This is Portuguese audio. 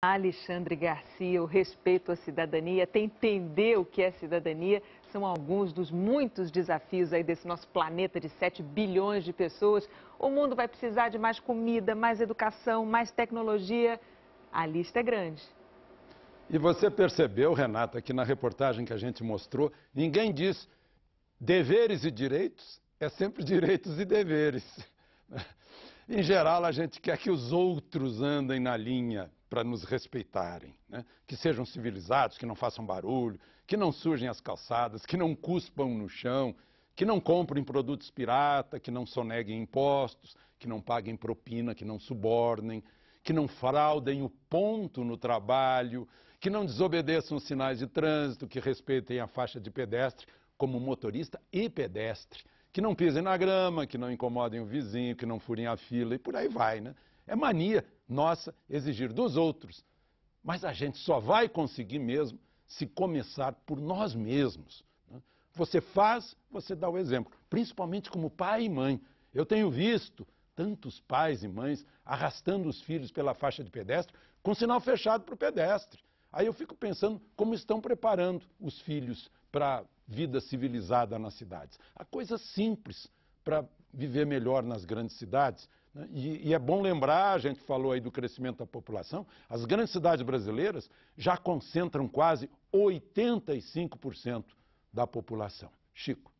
Alexandre Garcia, o respeito à cidadania, tem entender o que é cidadania, são alguns dos muitos desafios aí desse nosso planeta de 7 bilhões de pessoas. O mundo vai precisar de mais comida, mais educação, mais tecnologia. A lista é grande. E você percebeu, Renata, que na reportagem que a gente mostrou, ninguém diz deveres e direitos, é sempre direitos e deveres. Em geral, a gente quer que os outros andem na linha para nos respeitarem, né? que sejam civilizados, que não façam barulho, que não surgem as calçadas, que não cuspam no chão, que não comprem produtos pirata, que não soneguem impostos, que não paguem propina, que não subornem, que não fraudem o ponto no trabalho, que não desobedeçam os sinais de trânsito, que respeitem a faixa de pedestre como motorista e pedestre, que não pisem na grama, que não incomodem o vizinho, que não furem a fila e por aí vai, né? É mania nossa exigir dos outros. Mas a gente só vai conseguir mesmo se começar por nós mesmos. Né? Você faz, você dá o exemplo, principalmente como pai e mãe. Eu tenho visto tantos pais e mães arrastando os filhos pela faixa de pedestre com sinal fechado para o pedestre. Aí eu fico pensando como estão preparando os filhos para a vida civilizada nas cidades. A coisa simples, para viver melhor nas grandes cidades. Né? E, e, é bom lembrar, a gente falou aí do crescimento da população, as grandes cidades brasileiras já concentram quase 85% da população. Chico.